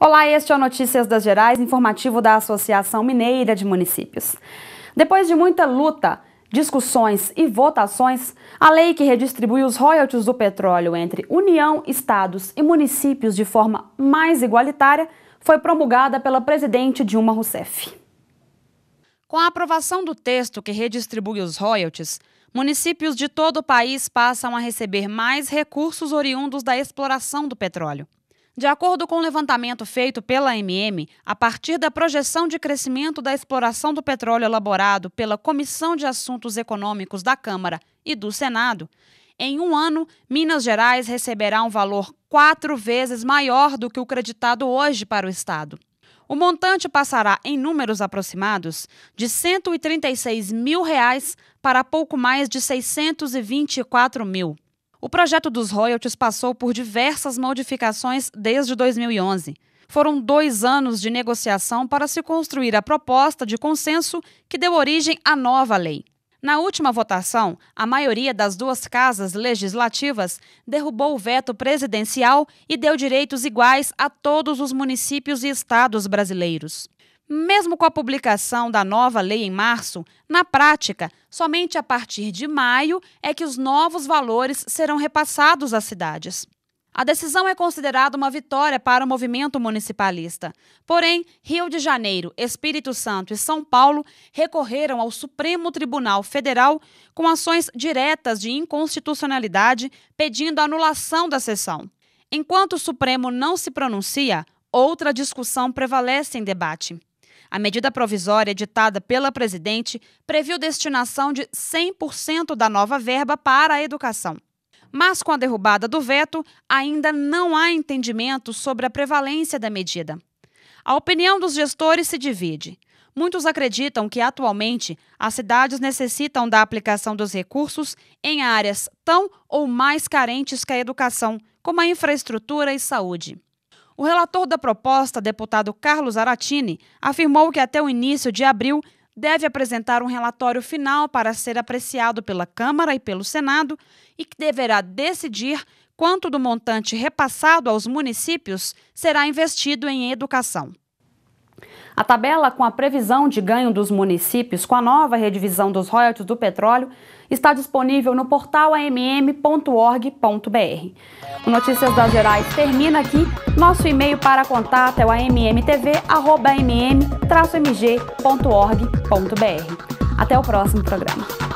Olá, este é o Notícias das Gerais, informativo da Associação Mineira de Municípios. Depois de muita luta, discussões e votações, a lei que redistribui os royalties do petróleo entre União, estados e municípios de forma mais igualitária foi promulgada pela presidente Dilma Rousseff. Com a aprovação do texto que redistribui os royalties, municípios de todo o país passam a receber mais recursos oriundos da exploração do petróleo. De acordo com o um levantamento feito pela MM, a partir da projeção de crescimento da exploração do petróleo elaborado pela Comissão de Assuntos Econômicos da Câmara e do Senado, em um ano, Minas Gerais receberá um valor quatro vezes maior do que o creditado hoje para o Estado. O montante passará, em números aproximados, de R$ 136 mil reais para pouco mais de R$ 624 mil. O projeto dos royalties passou por diversas modificações desde 2011. Foram dois anos de negociação para se construir a proposta de consenso que deu origem à nova lei. Na última votação, a maioria das duas casas legislativas derrubou o veto presidencial e deu direitos iguais a todos os municípios e estados brasileiros. Mesmo com a publicação da nova lei em março, na prática, somente a partir de maio é que os novos valores serão repassados às cidades. A decisão é considerada uma vitória para o movimento municipalista. Porém, Rio de Janeiro, Espírito Santo e São Paulo recorreram ao Supremo Tribunal Federal com ações diretas de inconstitucionalidade pedindo a anulação da sessão. Enquanto o Supremo não se pronuncia, outra discussão prevalece em debate. A medida provisória editada pela presidente previu destinação de 100% da nova verba para a educação. Mas com a derrubada do veto, ainda não há entendimento sobre a prevalência da medida. A opinião dos gestores se divide. Muitos acreditam que, atualmente, as cidades necessitam da aplicação dos recursos em áreas tão ou mais carentes que a educação, como a infraestrutura e saúde. O relator da proposta, deputado Carlos Aratini, afirmou que até o início de abril deve apresentar um relatório final para ser apreciado pela Câmara e pelo Senado e que deverá decidir quanto do montante repassado aos municípios será investido em educação. A tabela com a previsão de ganho dos municípios com a nova redivisão dos royalties do petróleo está disponível no portal amm.org.br. O Notícias das Gerais termina aqui. Nosso e-mail para contato é o ammtv.mm-mg.org.br. Até o próximo programa.